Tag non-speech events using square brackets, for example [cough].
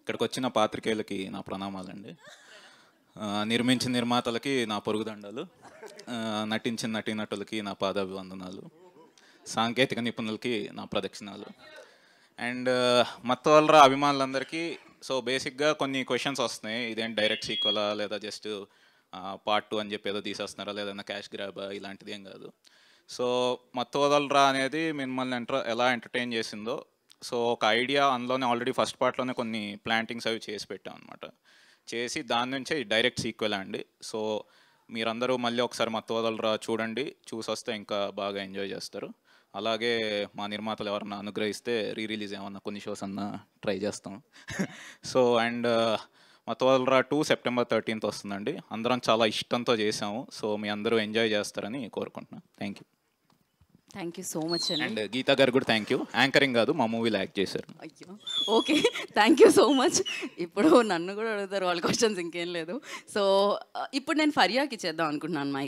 ఇక్కడికి వచ్చిన పాత్రికేయులకి నా ప్రణామాలండి నిర్మించిన నిర్మాతలకి నా పొరుగుదండలు నటించిన నటీనటులకి నా పాదాభివందనాలు సాంకేతిక నిపుణులకి నా ప్రదక్షిణాలు అండ్ మత్తవాళ్ళరా అభిమానులందరికీ సో బేసిక్గా కొన్ని క్వశ్చన్స్ వస్తున్నాయి ఇదేంటి డైరెక్ట్ సీక్వలా లేదా జస్ట్ పార్ట్ టూ అని చెప్పి ఏదో తీసేస్తున్నారా లేదన్నా క్యాష్ గ్రాబా ఇలాంటిది ఏం కాదు సో వదలరా అనేది మిమ్మల్ని ఎంటర్ ఎలా ఎంటర్టైన్ చేసిందో సో ఒక ఐడియా అందులోనే ఆల్రెడీ ఫస్ట్ పార్ట్లోనే కొన్ని ప్లాంటింగ్స్ అవి చేసి పెట్టాం అనమాట చేసి దాని నుంచే డైరెక్ట్ సీక్వెల్ అండి సో మీరందరూ మళ్ళీ ఒకసారి మా తోదలరా చూడండి చూసొస్తే ఇంకా బాగా ఎంజాయ్ చేస్తారు అలాగే మా నిర్మాతలు ఎవరన్నా అనుగ్రహిస్తే రీ రిలీజ్ ఏమన్నా కొన్ని షోస్ అన్నా ట్రై చేస్తాం [laughs] సో అండ్ మా తోదలరా టూ సెప్టెంబర్ థర్టీన్త్ వస్తుందండి అందరం చాలా ఇష్టంతో చేసాము సో మీ అందరూ ఎంజాయ్ చేస్తారని కోరుకుంటున్నాను thank you thank you so much and Geetha గారు కూడా థ్యాంక్ యూ యాంకరింగ్ కాదు మా మూవీలో యాక్ట్ చేశారు అయ్యో okay thank you so much ఇప్పుడు నన్ను కూడా అడుగుతారు వాళ్ళ క్వశ్చన్స్ ఇంకేం లేదు సో uh, ఇప్పుడు నేను ఫర్యాకి ఇచ్చేద్దాం అనుకుంటున్నాను మైక్